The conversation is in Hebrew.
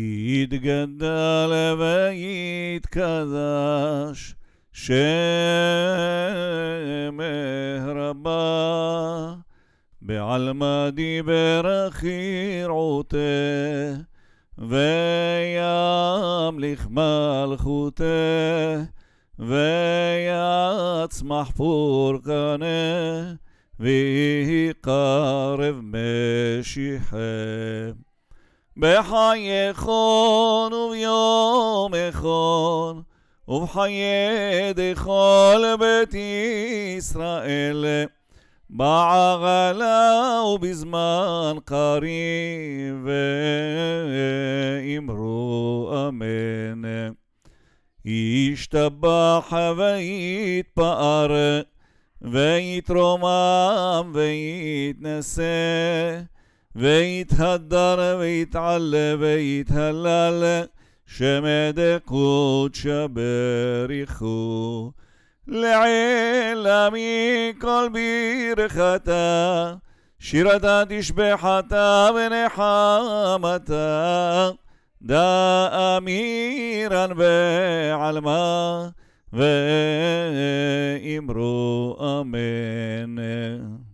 יתגדל ויתקדש שם רבה בעלמא דיבר חירותה וימליך מלכותה ויצמח פורקנה ויקרב משיחם به های خون و به یوم خون و به های ده خون بهتی اسرائیل به عقله و به زمان قریب و امرو امن اشتباه و ایت پار و ایت رومم و ایت نسه ויתהדר ויתעלה ויתהלל שמדקות שבריחו לעילה מכל ברכתה שירתה תשבחתה ונחמתה דאמירן ועלמה ואמרו אמן